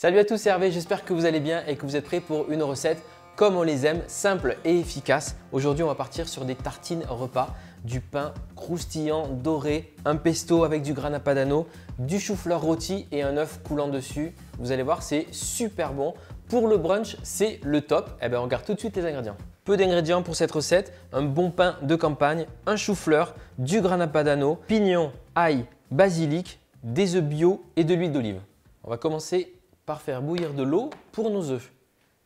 Salut à tous, c'est Hervé, j'espère que vous allez bien et que vous êtes prêts pour une recette comme on les aime, simple et efficace. Aujourd'hui, on va partir sur des tartines repas, du pain croustillant, doré, un pesto avec du grana padano, du chou-fleur rôti et un œuf coulant dessus. Vous allez voir, c'est super bon. Pour le brunch, c'est le top. Eh bien, on regarde tout de suite les ingrédients. Peu d'ingrédients pour cette recette, un bon pain de campagne, un chou-fleur, du grana padano, pignon, ail, basilic, des œufs bio et de l'huile d'olive. On va commencer par faire bouillir de l'eau pour nos œufs.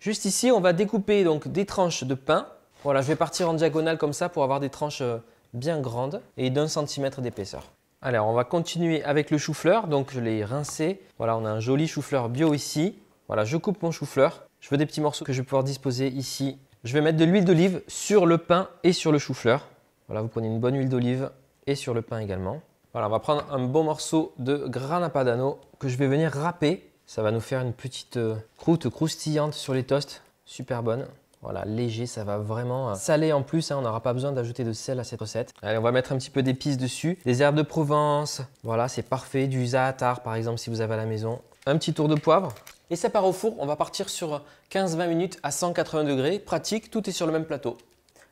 Juste ici, on va découper donc des tranches de pain. Voilà, je vais partir en diagonale comme ça pour avoir des tranches euh, bien grandes et d'un centimètre d'épaisseur. Alors, on va continuer avec le chou-fleur. Donc, je l'ai rincé. Voilà, on a un joli chou-fleur bio ici. Voilà, je coupe mon chou-fleur. Je veux des petits morceaux que je vais pouvoir disposer ici. Je vais mettre de l'huile d'olive sur le pain et sur le chou-fleur. Voilà, vous prenez une bonne huile d'olive et sur le pain également. Voilà, on va prendre un bon morceau de grana padano que je vais venir râper ça va nous faire une petite euh, croûte croustillante sur les toasts, super bonne. Voilà, léger, ça va vraiment euh, saler en plus, hein. on n'aura pas besoin d'ajouter de sel à cette recette. Allez, on va mettre un petit peu d'épices dessus, des herbes de Provence, voilà, c'est parfait, du zaatar par exemple si vous avez à la maison. Un petit tour de poivre, et ça part au four, on va partir sur 15-20 minutes à 180 degrés, pratique, tout est sur le même plateau.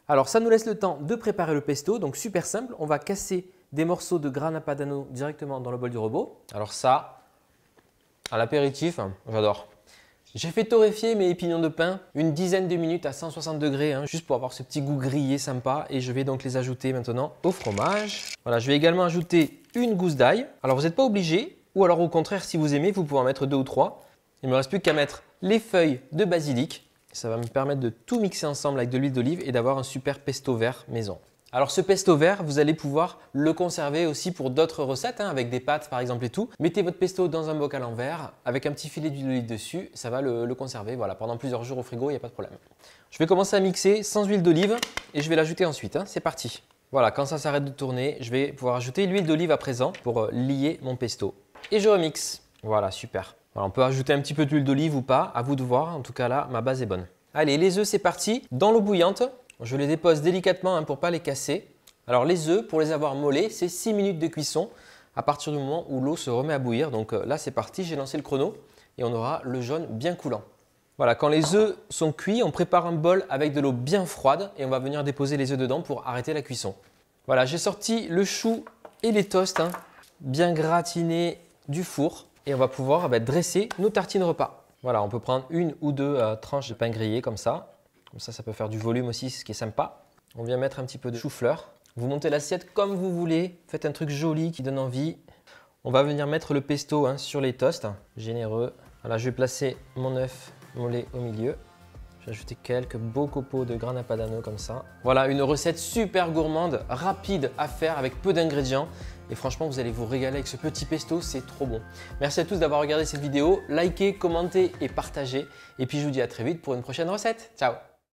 Alors ça nous laisse le temps de préparer le pesto, donc super simple, on va casser des morceaux de grana padano directement dans le bol du robot. Alors ça, à l'apéritif, j'adore. J'ai fait torréfier mes épignons de pain une dizaine de minutes à 160 degrés, hein, juste pour avoir ce petit goût grillé sympa. Et je vais donc les ajouter maintenant au fromage. Voilà, je vais également ajouter une gousse d'ail. Alors vous n'êtes pas obligé, ou alors au contraire, si vous aimez, vous pouvez en mettre deux ou trois. Il ne me reste plus qu'à mettre les feuilles de basilic. Ça va me permettre de tout mixer ensemble avec de l'huile d'olive et d'avoir un super pesto vert maison. Alors ce pesto vert, vous allez pouvoir le conserver aussi pour d'autres recettes, hein, avec des pâtes par exemple et tout. Mettez votre pesto dans un bocal en verre, avec un petit filet d'huile d'olive dessus, ça va le, conserver voilà, pendant plusieurs jours au frigo, il n'y a pas de problème. Je vais commencer à mixer sans huile d'olive et je vais l'ajouter ensuite, hein. c'est parti. Voilà, quand ça s'arrête de tourner, je vais pouvoir ajouter l'huile d'olive à présent pour euh, lier mon pesto. Et je remixe. Voilà, super. on peut ajouter un petit peu d'huile d'olive ou pas, à vous de voir, en tout cas là, ma base est bonne. Allez, les œufs, c'est parti. Dans l'eau bouillante, je les dépose délicatement hein, pour ne pas les casser. Alors les œufs, pour les avoir mollés, c'est 6 minutes de cuisson à partir du moment où l'eau se remet à bouillir. Donc euh, là c'est parti, j'ai lancé le chrono et on aura le jaune bien coulant. Voilà, quand les œufs sont cuits, on prépare un bol avec de l'eau bien froide et on va venir déposer les œufs dedans pour arrêter la cuisson. Voilà, j'ai sorti le chou et les toasts hein, bien gratinés du four et on va pouvoir eh ben, dresser nos tartines repas. Voilà, on peut prendre une ou deux euh, tranches de pain grillé comme ça comme ça, ça peut faire du volume aussi, ce qui est sympa. On vient mettre un petit peu de chou-fleur. Vous montez l'assiette comme vous voulez. Faites un truc joli qui donne envie. On va venir mettre le pesto hein, sur les toasts. Généreux. Voilà, je vais placer mon œuf, mollet au milieu. vais ajouter quelques beaux copeaux de grana padano comme ça. Voilà, une recette super gourmande, rapide à faire avec peu d'ingrédients. Et franchement, vous allez vous régaler avec ce petit pesto, c'est trop bon. Merci à tous d'avoir regardé cette vidéo. Likez, commentez et partagez. Et puis je vous dis à très vite pour une prochaine recette. Ciao